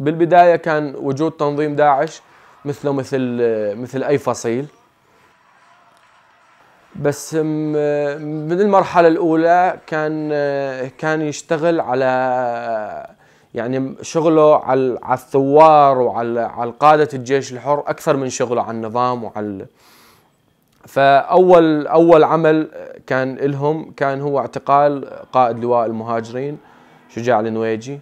بالبدايه كان وجود تنظيم داعش مثله مثل مثل اي فصيل بس من المرحله الاولى كان كان يشتغل على يعني شغله على على الثوار وعلى على قاده الجيش الحر اكثر من شغله على النظام وعلى فاول اول عمل كان لهم كان هو اعتقال قائد لواء المهاجرين شجاع النويجي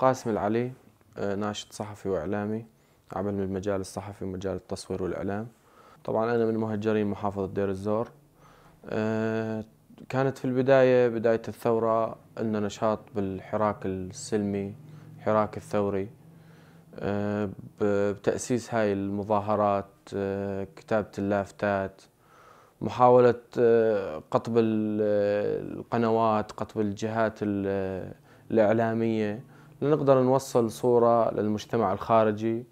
قاسم العلي آه، ناشط صحفي وإعلامي عمل من المجال الصحفي ومجال التصوير والإعلام طبعا أنا من مهجرين محافظة دير الزور آه، كانت في البداية بداية الثورة لنا نشاط بالحراك السلمي الحراك الثوري آه، بتأسيس هاي المظاهرات كتابة اللافتات محاولة قطب القنوات قطب الجهات الإعلامية لنقدر نوصل صورة للمجتمع الخارجي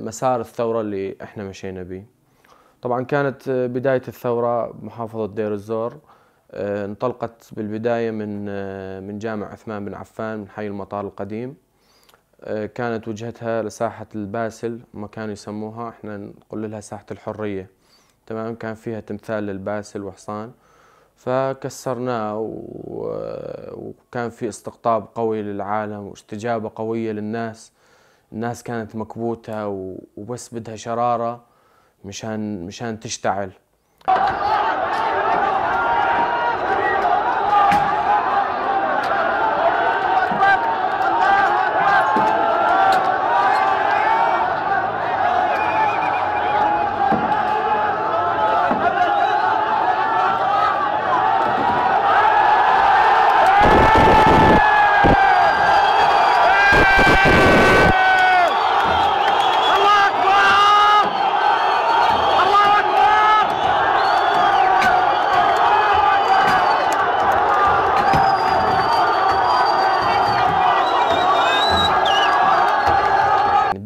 مسار الثورة اللي احنا مشينا به طبعا كانت آه، بداية الثورة بمحافظة دير الزور آه، انطلقت بالبداية من آه، من جامع عثمان بن عفان من حي المطار القديم كانت وجهتها لساحة الباسل ما كانوا يسموها احنا نقول لها ساحة الحرية تمام كان فيها تمثال للباسل وحصان فكسرناه وكان في استقطاب قوي للعالم واستجابة قوية للناس الناس كانت مكبوتة وبس بدها شرارة مشان مشان تشتعل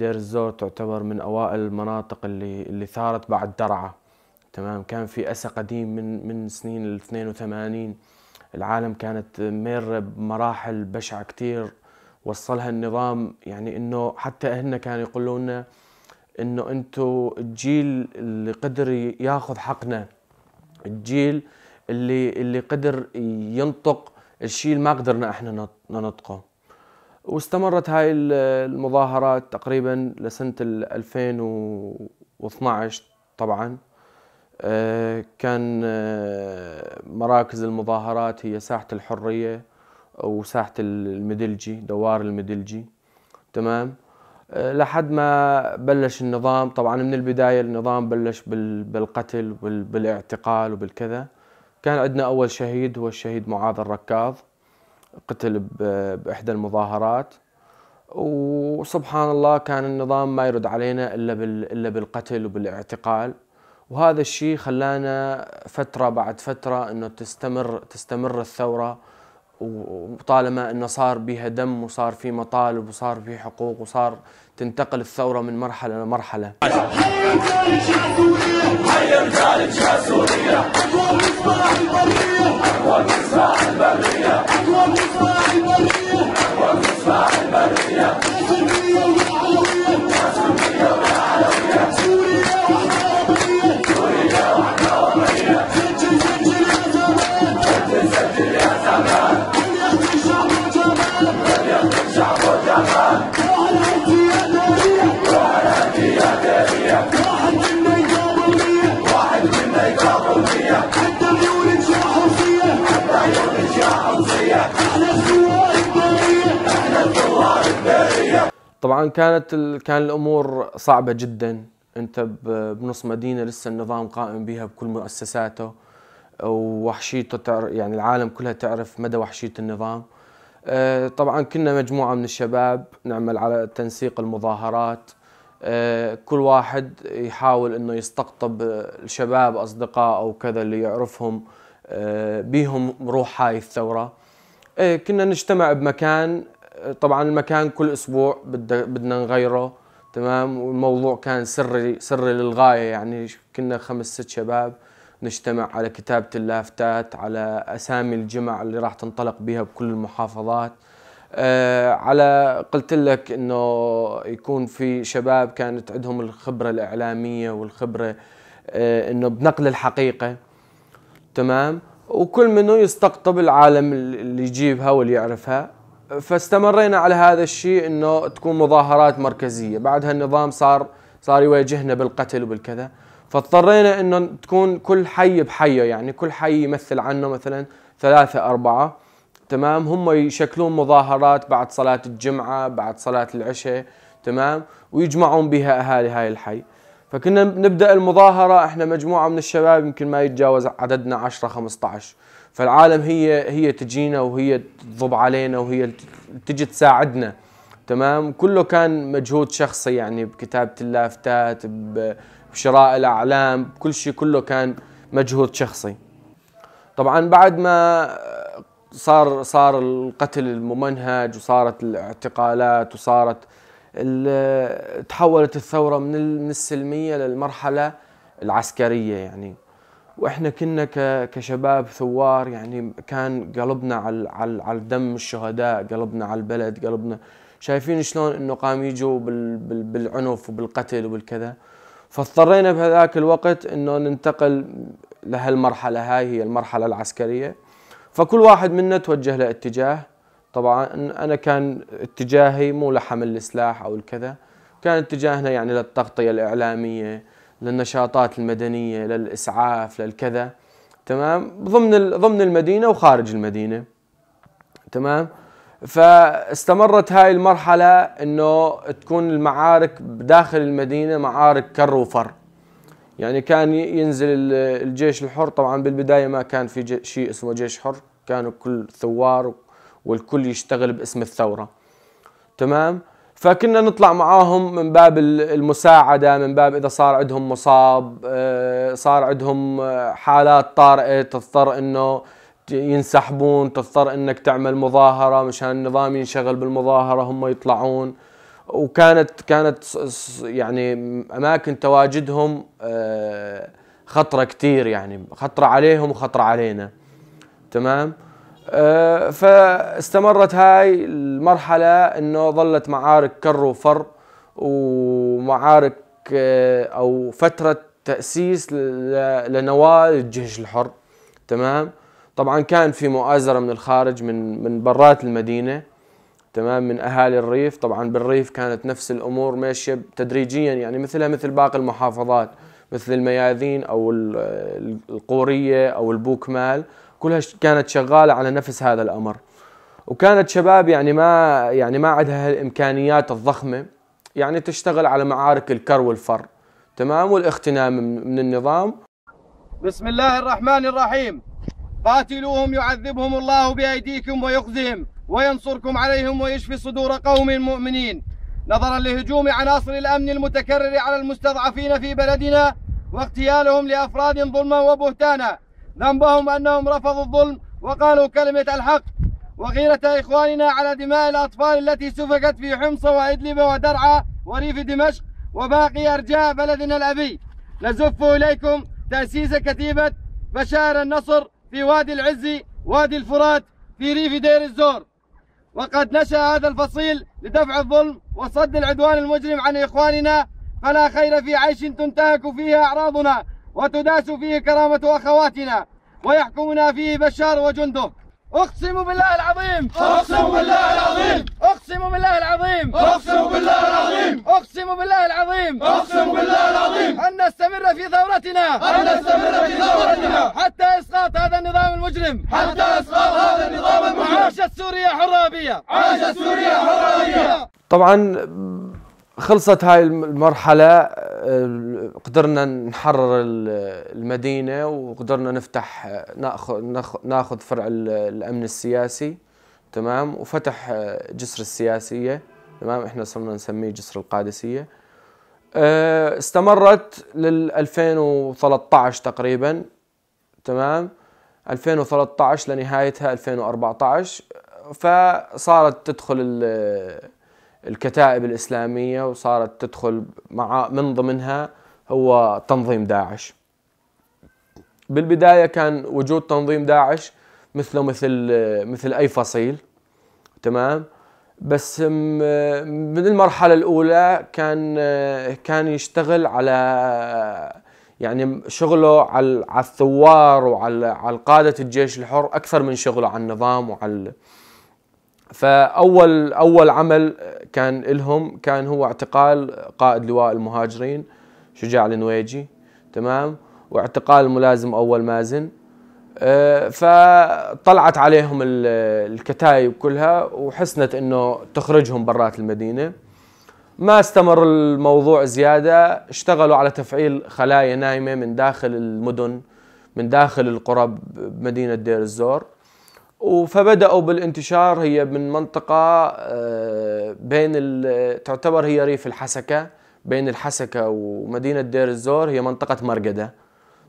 دير الزور تعتبر من اوائل المناطق اللي اللي ثارت بعد درعا تمام كان في اسى قديم من من سنين ال 82 العالم كانت مر بمراحل بشعه كثير وصلها النظام يعني انه حتى اهلنا كان يقولوا لنا انه انتم الجيل اللي قدر ياخذ حقنا الجيل اللي اللي قدر ينطق الشيء اللي ما قدرنا احنا ننطقه واستمرت هاي المظاهرات تقريبا لسنة 2012 طبعا آه، كان آه، مراكز المظاهرات هي ساحة الحرية وساحه المدلجي دوار المدلجي تمام أه، لحد ما بلش النظام طبعا من البداية النظام بلش بالقتل بالاعتقال وبالكذا كان عندنا أول شهيد هو الشهيد معاذ الركاض قتل بإحدى المظاهرات وسبحان الله كان النظام ما يرد علينا إلا, إلا بالقتل وبالاعتقال وهذا الشيء خلانا فترة بعد فترة أنه تستمر, تستمر الثورة وطالما انه صار بها دم وصار في مطالب وصار في حقوق وصار تنتقل الثوره من مرحله لمرحله طبعا كانت ال... كان الامور صعبه جدا انت بنص مدينه لسه النظام قائم بها بكل مؤسساته ووحشيته تعرف يعني العالم كلها تعرف مدى وحشيه النظام آه، طبعا كنا مجموعه من الشباب نعمل على تنسيق المظاهرات آه، كل واحد يحاول انه يستقطب الشباب اصدقاء او كذا اللي يعرفهم آه، بيهم روح هاي الثوره كنا نجتمع بمكان طبعا المكان كل اسبوع بدنا نغيره تمام والموضوع كان سري سري للغايه يعني كنا خمس ست شباب نجتمع على كتابه اللافتات على اسامي الجمع اللي راح تنطلق بها بكل المحافظات آه على قلت لك انه يكون في شباب كانت عندهم الخبره الاعلاميه والخبره آه انه بنقل الحقيقه تمام وكل منه يستقطب العالم اللي يجيبها واللي يعرفها فاستمرينا على هذا الشيء انه تكون مظاهرات مركزيه بعدها النظام صار صار يواجهنا بالقتل وبالكذا فاضطرينا انه تكون كل حي بحيه يعني كل حي يمثل عنه مثلا ثلاثه اربعه تمام هم يشكلون مظاهرات بعد صلاه الجمعه بعد صلاه العشاء تمام ويجمعون بها اهالي هاي الحي فكنا نبدا المظاهره احنا مجموعه من الشباب يمكن ما يتجاوز عددنا 10 15 فالعالم هي هي تجينا وهي تضب علينا وهي تجي تساعدنا تمام كله كان مجهود شخصي يعني بكتابه اللافتات بشراء الاعلام كل شيء كله كان مجهود شخصي طبعا بعد ما صار صار القتل الممنهج وصارت الاعتقالات وصارت تحولت الثورة من السلمية للمرحلة العسكرية يعني واحنا كنا كشباب ثوار يعني كان قلبنا على على على دم الشهداء قلبنا على البلد قلبنا شايفين شلون انه قام يجوا بالعنف وبالقتل وبالكذا فاضطرينا بهذاك الوقت انه ننتقل لهالمرحله هاي هي المرحله العسكريه فكل واحد منا توجه لاتجاه طبعا انا كان اتجاهي مو لحمل السلاح او الكذا كان اتجاهنا يعني للتغطيه الاعلاميه للنشاطات المدنيه للاسعاف للكذا تمام ضمن ضمن المدينه وخارج المدينه تمام فاستمرت هاي المرحله انه تكون المعارك داخل المدينه معارك كر وفر يعني كان ينزل الجيش الحر طبعا بالبدايه ما كان في شيء اسمه جيش حر كانوا كل ثوار والكل يشتغل باسم الثورة تمام فكنا نطلع معاهم من باب المساعدة من باب إذا صار عندهم مصاب آه، صار عندهم آه، حالات طارئة تضطر أنه ينسحبون تضطر أنك تعمل مظاهرة مشان النظام ينشغل بالمظاهرة هم يطلعون وكانت كانت يعني أماكن تواجدهم آه، خطرة كتير يعني خطرة عليهم وخطرة علينا تمام آه، فاستمرت هاي المرحلة انه ظلت معارك كر وفر ومعارك آه، او فترة تأسيس لنواة الجيش الحر تمام طبعا كان في مؤازرة من الخارج من من برات المدينة تمام من اهالي الريف طبعا بالريف كانت نفس الامور ماشية تدريجيا يعني مثلها مثل باقي المحافظات مثل المياذين او القورية او البوكمال كلها كانت شغاله على نفس هذا الامر وكانت شباب يعني ما يعني ما عندها الامكانيات الضخمه يعني تشتغل على معارك الكر والفر تمام والاغتنام من النظام بسم الله الرحمن الرحيم قاتلوهم يعذبهم الله بايديكم ويخزهم وينصركم عليهم ويشفي صدور قوم مؤمنين نظرا لهجوم عناصر الامن المتكرر على المستضعفين في بلدنا واغتيالهم لافراد ظلما وبهتانا ذنبهم أنهم رفضوا الظلم وقالوا كلمة الحق وغيرة إخواننا على دماء الأطفال التي سفكت في حمص وإدلب ودرعا وريف دمشق وباقي أرجاء بلدنا الأبي نزف إليكم تأسيس كتيبة بشار النصر في وادي العز وادي الفرات في ريف دير الزور وقد نشأ هذا الفصيل لدفع الظلم وصد العدوان المجرم عن إخواننا فلا خير في عيش تنتهك فيها أعراضنا وتداس فيه كرامة أخواتنا ويحكمنا فيه بشار وجنده أقسم بالله العظيم أقسم بالله العظيم أقسم بالله العظيم أقسم بالله العظيم أقسم بالله العظيم أقسم بالله العظيم أن نستمر في ثورتنا أن نستمر في ثورتنا حتى إسقاط هذا النظام المجرم حتى إسقاط هذا النظام المجرم عاشت سوريا حرة عاشت سوريا حرة طبعا خلصت هاي المرحلة آه، قدرنا نحرر المدينة وقدرنا نفتح آه، ناخذ ناخذ فرع الأمن السياسي تمام وفتح آه، جسر السياسية تمام احنا صرنا نسميه جسر القادسية استمرت لل 2013 تقريبا تمام 2013 لنهايتها 2014 فصارت تدخل الكتائب الإسلامية وصارت تدخل مع من ضمنها هو تنظيم داعش بالبداية كان وجود تنظيم داعش مثله مثل مثل أي فصيل تمام بس من المرحلة الأولى كان كان يشتغل على يعني شغله على الثوار وعلى على قادة الجيش الحر أكثر من شغله على النظام وعلى فاول اول عمل كان لهم كان هو اعتقال قائد لواء المهاجرين شجاع النويجي تمام واعتقال ملازم اول مازن آه، فطلعت عليهم الكتايب كلها وحسنت انه تخرجهم برات المدينه ما استمر الموضوع زياده اشتغلوا على تفعيل خلايا نايمه من داخل المدن من داخل القرى بمدينه دير الزور فبداوا بالانتشار هي من منطقه آه، بين تعتبر هي ريف الحسكه بين الحسكه ومدينه دير الزور هي منطقه مرقده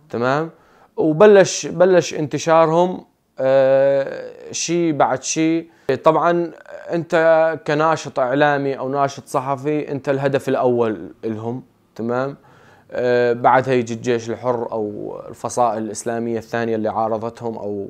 تمام وبلش بلش انتشارهم آه، شيء بعد شيء طبعا انت كناشط اعلامي او ناشط صحفي انت الهدف الاول لهم تمام آه، بعدها يجي الجيش الحر او الفصائل الاسلاميه الثانيه اللي عارضتهم او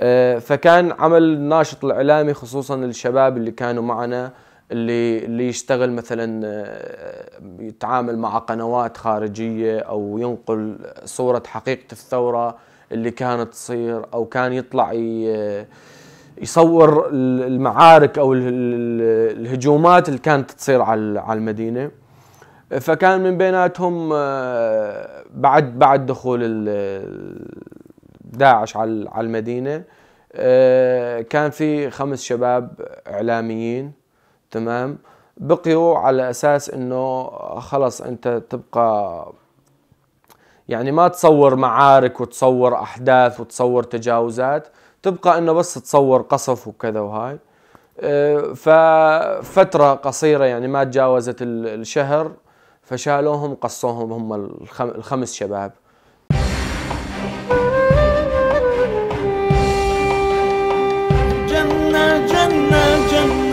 آه، فكان عمل ناشط الاعلامي خصوصا الشباب اللي كانوا معنا اللي اللي يشتغل مثلا آه، يتعامل مع قنوات خارجيه او ينقل صوره حقيقه الثوره اللي كانت تصير او كان يطلع آه، يصور المعارك او الهجومات اللي كانت تصير على المدينه فكان من بيناتهم بعد بعد دخول داعش على المدينه آه، كان في خمس شباب اعلاميين تمام بقيوا على اساس انه خلص انت تبقى يعني ما تصور معارك وتصور احداث وتصور تجاوزات تبقى انه بس تصور قصف وكذا وهاي آه، ففترة قصيرة يعني ما تجاوزت الشهر فشالوهم قصوهم هم الخمس شباب Jannah, Jannah,